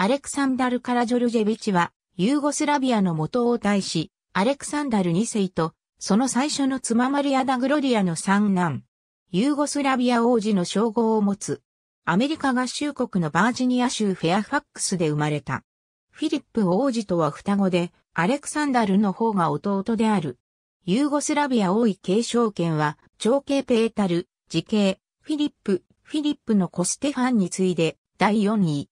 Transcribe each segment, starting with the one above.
アレクサンダル・カラジョルジェビチは、ユーゴスラビアの元王大使、アレクサンダル2世と、その最初の妻マリア・ダグロリアの三男、ユーゴスラビア王子の称号を持つ、アメリカ合衆国のバージニア州フェアファックスで生まれた。フィリップ王子とは双子で、アレクサンダルの方が弟である。ユーゴスラビア王位継承権は、長兄ペータル、時系、フィリップ、フィリップのコステファンに次いで、第4位。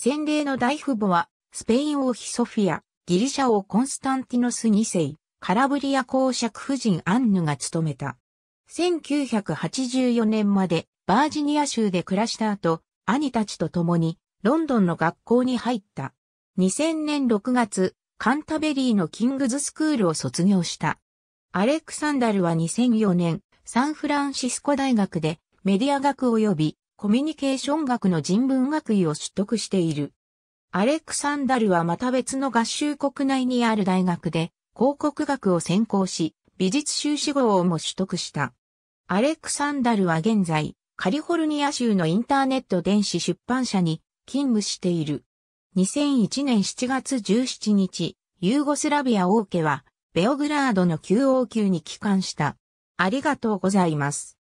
洗礼の大父母は、スペイン王妃ソフィア、ギリシャ王コンスタンティノス2世、カラブリア公爵夫人アンヌが務めた。1984年までバージニア州で暮らした後、兄たちと共にロンドンの学校に入った。2000年6月、カンタベリーのキングズスクールを卒業した。アレクサンダルは2004年、サンフランシスコ大学でメディア学及びコミュニケーション学の人文学位を取得している。アレクサンダルはまた別の合衆国内にある大学で広告学を専攻し、美術修士号をも取得した。アレクサンダルは現在、カリフォルニア州のインターネット電子出版社に勤務している。2001年7月17日、ユーゴスラビア王家は、ベオグラードの QOQ に帰還した。ありがとうございます。